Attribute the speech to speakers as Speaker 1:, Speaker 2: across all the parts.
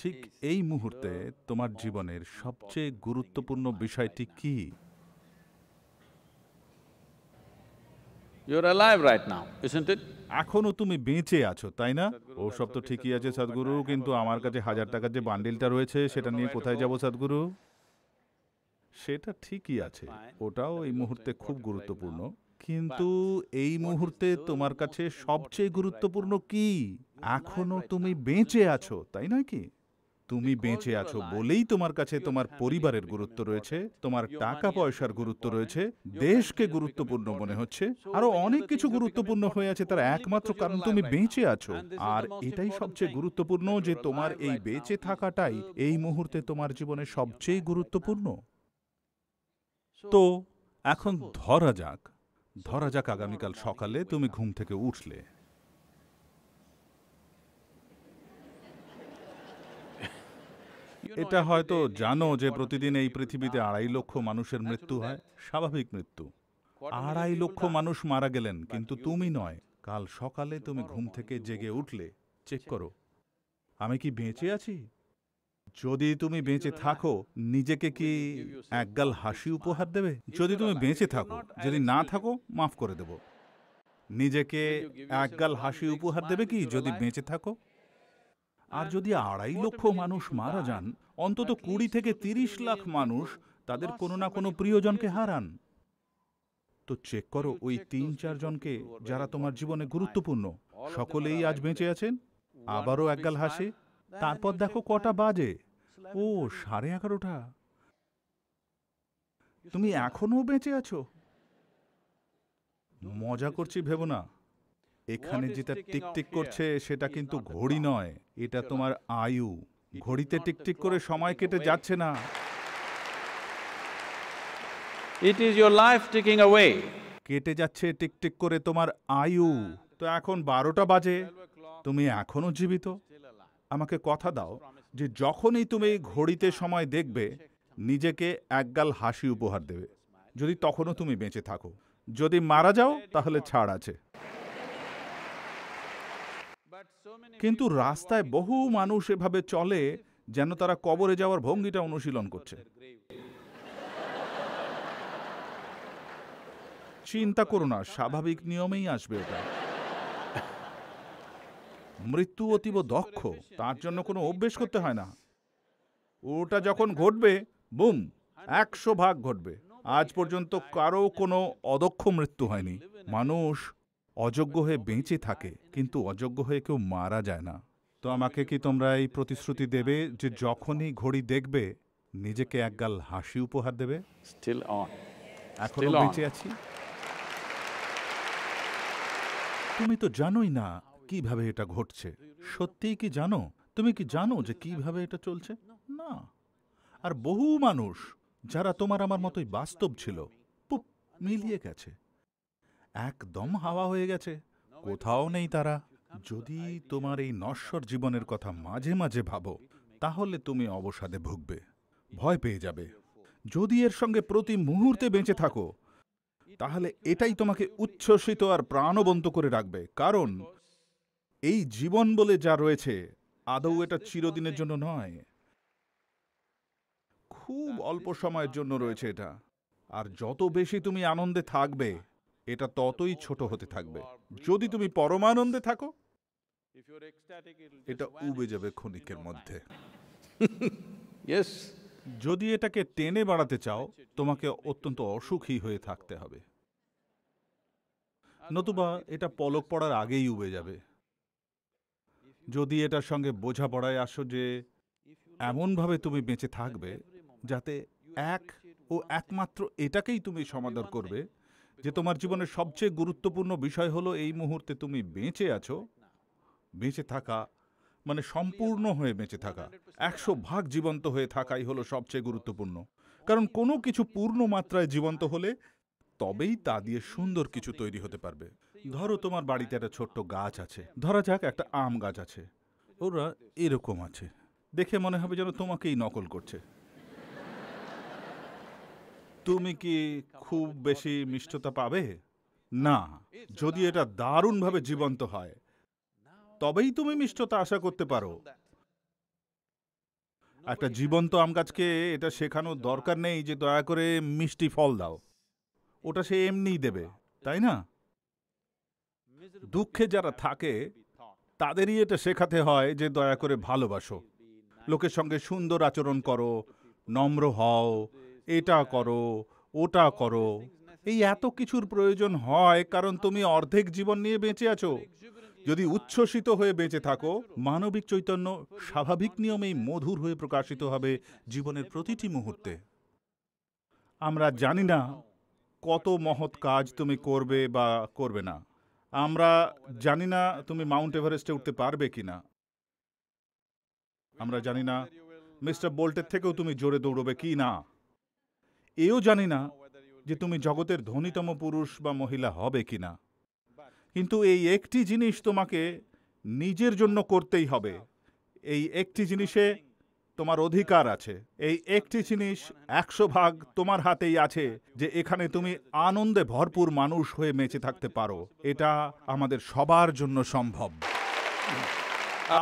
Speaker 1: ঠিক এই মুহূর্তে তোমার জীবনের সবচেয়ে গুরুত্বপূর্ণ বিষয়টি কি You're এখনো তুমি বেঁচে আছো তাই না ও সব তো ঠিকই আছে সাদগুরু কিন্তু আমার কাছে হাজার টাকার যে বান্ডিলটা রয়েছে সেটা নিয়ে কোথায় যাব সাদগুরু সেটা ঠিকই আছে ওটাও এই মুহূর্তে খুব গুরুত্বপূর্ণ কিন্তু এই মুহূর্তে তোমার কাছে সবচেয়ে গুরুত্বপূর্ণ কি এখনো তুমি বেঁচে আছো তাই নয় কি তুমি বেঁচে আছো বলেই তোমার কাছে তোমার পরিবারের গুরুত্ব রয়েছে তোমার টাকা পয়সার গুরুত্ব রয়েছে দেশকে গুরুত্বপূর্ণ মনে হচ্ছে আরো অনেক কিছু গুরুত্বপূর্ণ হয়ে আছে তার একমাত্র কারণ তুমি বেঁচে আছো আর এটাই সবচেয়ে গুরুত্বপূর্ণ যে তোমার এই বেঁচে থাকাটাই এই মুহূর্তে তোমার জীবনে সবচেয়ে গুরুত্বপূর্ণ তো এখন ধরা যাক ধরা যাক আগামীকাল সকালে তুমি ঘুম থেকে উঠলে এটা হয়তো জানো যে প্রতিদিন এই পৃথিবীতে আড়াই লক্ষ মানুষের মৃত্যু হয় স্বাভাবিক মৃত্যু আড়াই লক্ষ মানুষ মারা গেলেন কিন্তু তুমি নয় কাল সকালে তুমি ঘুম থেকে জেগে উঠলে চেক করো আমি কি বেঁচে আছি যদি তুমি বেঁচে থাকো হ্যাঁ, নিজেকে কি একগাল হাসি উপহার দেবে যদি তুমি বেঁচে থাকো যদি না থাকো মাফ করে দেব নিজেকে একগাল হাসি উপহার দেবে কি যদি বেঁচে থাকো আর যদি আড়াই লক্ষ মানুষ মারা যান অন্তত কুড়ি থেকে তিরিশ লাখ মানুষ তাদের কোনো না কোনো প্রিয়জনকে হারান তো চেক করো ওই তিন চারজনকে যারা তোমার জীবনে গুরুত্বপূর্ণ সকলেই আজ বেঁচে আছেন আবারও একগাল হাসে তারপর দেখো কটা বাজে ও সাড়ে এগারোটা তুমি এখনো বেঁচে আছো মজা করছি ভেব না এখানে যেটা টিকটিক করছে সেটা কিন্তু ঘড়ি নয় এটা তোমার আয়ু ঘড়িতে টিকটিক করে সময় কেটে যাচ্ছে না it is your life taking away কেটে যাচ্ছে টিকটিক করে তোমার আয়ু তো এখন বারোটা বাজে তুমি এখনও জীবিত আমাকে কথা দাও যে যখনই তুমি ঘড়িতে সময় দেখবে নিজেকে একগাল হাসি উপহার দেবে যদি তখনও তুমি বেঁচে থাকো যদি মারা যাও তাহলে ছাড় আছে কিন্তু রাস্তায় বহু মানুষ এভাবে চলে যেন তারা কবরে যাওয়ার ভঙ্গিটা অনুশীলন করছে চিন্তা করো না স্বাভাবিক নিয়মেই আসবে ওটা মৃত্যু অতীব দক্ষ তার জন্য কোনো অভ্যেস করতে হয় না ওটা যখন ঘটবে বুম একশো ভাগ ঘটবে আজ পর্যন্ত কারো কোনো অদক্ষ মৃত্যু হয়নি মানুষ অযোগ্য হয়ে বেঁচে থাকে কিন্তু অযোগ্য হয়ে কেউ মারা যায় না তো আমাকে কি তোমরা এই প্রতিশ্রুতি দেবে যে যখনই ঘড়ি দেখবে নিজেকে একগাল হাসি উপহার দেবে বেঁচে আছি তুমি তো জানোই না কিভাবে এটা ঘটছে সত্যিই কি জানো তুমি কি জানো যে কিভাবে এটা চলছে না আর বহু মানুষ যারা তোমার আমার মতোই বাস্তব ছিল মিলিয়ে গেছে একদম হাওয়া হয়ে গেছে কোথাও নেই তারা যদি তোমার এই নশ্বর জীবনের কথা মাঝে মাঝে ভাবো তাহলে তুমি অবসাদে ভুগবে ভয় পেয়ে যাবে যদি এর সঙ্গে প্রতি মুহূর্তে বেঁচে থাকো তাহলে এটাই তোমাকে উচ্ছ্বসিত আর প্রাণবন্ত করে রাখবে কারণ এই জীবন বলে যা রয়েছে আদৌ এটা চিরদিনের জন্য নয় খুব অল্প সময়ের জন্য রয়েছে এটা আর যত বেশি তুমি আনন্দে থাকবে এটা ততই ছোট হতে থাকবে যদি তুমি পরমানন্দে থাকো এটা উবে যাবে ক্ষণিকের মধ্যে যদি এটাকে টেনে বাড়াতে চাও তোমাকে অত্যন্ত অসুখী হয়ে থাকতে হবে নতুবা এটা পলক পড়ার আগেই উবে যাবে যদি এটার সঙ্গে বোঝাপড়ায় আসো যে এমনভাবে তুমি বেঁচে থাকবে যাতে এক ও একমাত্র এটাকেই তুমি সমাদর করবে যে তোমার জীবনের সবচেয়ে গুরুত্বপূর্ণ বিষয় হলো এই মুহূর্তে তুমি বেঁচে আছো বেঁচে থাকা মানে সম্পূর্ণ হয়ে বেঁচে থাকা একশো ভাগ জীবন্ত হয়ে থাকাই হলো সবচেয়ে গুরুত্বপূর্ণ কারণ কোনো কিছু পূর্ণ মাত্রায় জীবন্ত হলে তবেই তা দিয়ে সুন্দর কিছু তৈরি হতে পারবে ধরো তোমার বাড়িতে একটা ছোট্ট গাছ আছে ধরা যাক একটা আম গাছ আছে ওরা এরকম আছে দেখে মনে হবে যেন তোমাকেই নকল করছে তুমি কি খুব বেশি মিষ্টতা পাবে না যদি এটা দারুণভাবে জীবন্ত হয় তবেই তুমি মিষ্টতা আশা করতে পারো একটা জীবন্ত আম গাছকে এটা শেখানোর দরকার নেই যে দয়া করে মিষ্টি ফল দাও ওটা সে এমনিই দেবে তাই না দুঃখে যারা থাকে তাদেরই এটা শেখাতে হয় যে দয়া করে ভালোবাসো লোকের সঙ্গে সুন্দর আচরণ করো নম্র হও এটা করো ওটা করো এই এত কিছুর প্রয়োজন হয় কারণ তুমি অর্ধেক জীবন নিয়ে বেঁচে আছো যদি উচ্ছ্বসিত হয়ে বেঁচে থাকো মানবিক চৈতন্য স্বাভাবিক নিয়মেই মধুর হয়ে প্রকাশিত হবে জীবনের প্রতিটি মুহূর্তে আমরা জানি না কত মহৎ কাজ তুমি করবে বা করবে না আমরা জানি না তুমি মাউন্ট এভারেস্টে উঠতে পারবে কি না আমরা জানি না মিস্টার বোল্টের থেকেও তুমি জোরে দৌড়বে কি না এও জানি না যে তুমি জগতের ধনীতম পুরুষ বা মহিলা হবে কি না কিন্তু এই একটি জিনিস তোমাকে নিজের জন্য করতেই হবে এই একটি জিনিসে তোমার অধিকার আছে এই একটি জিনিস একশো ভাগ তোমার হাতেই আছে যে এখানে তুমি আনন্দে ভরপুর মানুষ হয়ে মেচে থাকতে পারো এটা আমাদের সবার জন্য সম্ভব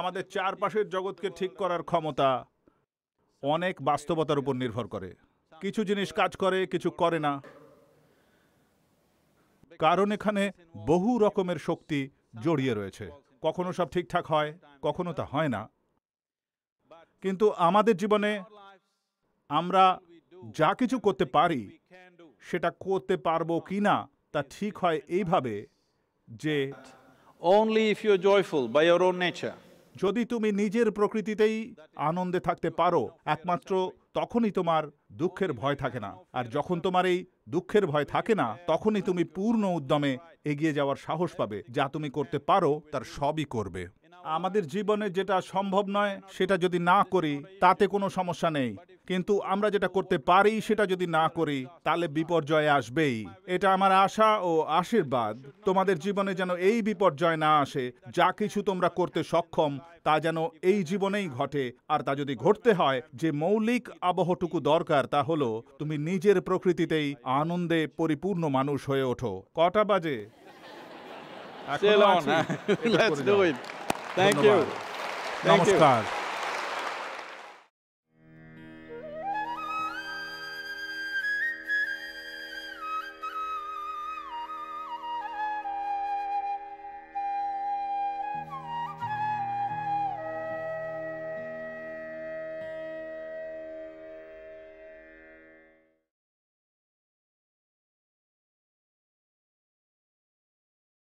Speaker 1: আমাদের চারপাশের জগৎকে ঠিক করার ক্ষমতা অনেক বাস্তবতার উপর নির্ভর করে কিছু জিনিস কাজ করে কিছু করে না কারণ এখানে বহু রকমের শক্তি জড়িয়ে রয়েছে কখনো সব ঠিকঠাক হয় কখনো তা হয় না কিন্তু আমাদের জীবনে আমরা যা কিছু করতে পারি সেটা করতে পারবো কি না তা ঠিক হয় এইভাবে যে only if you joyful by your own nature যদি তুমি নিজের প্রকৃতিতেই আনন্দে থাকতে পারো একমাত্র তখনই তোমার দুঃখের ভয় থাকে না আর যখন তোমার এই দুঃখের ভয় থাকে না তখনই তুমি পূর্ণ উদ্যমে এগিয়ে যাওয়ার সাহস পাবে যা তুমি করতে পারো তার সবই করবে আমাদের জীবনে যেটা সম্ভব নয় সেটা যদি না করি তাতে কোনো সমস্যা নেই কিন্তু আমরা যেটা করতে পারি সেটা যদি না করি তাহলে বিপর্যয় আসবেই এটা আমার আশা ও আশীর্বাদ তোমাদের জীবনে যেন এই বিপর্যয় না আসে যা কিছু তোমরা করতে সক্ষম তা যেন এই জীবনেই ঘটে আর তা যদি ঘটতে হয় যে মৌলিক আবহটুকু দরকার তা হলো তুমি নিজের প্রকৃতিতেই আনন্দে পরিপূর্ণ মানুষ হয়ে ওঠো কটা বাজে নমস্কার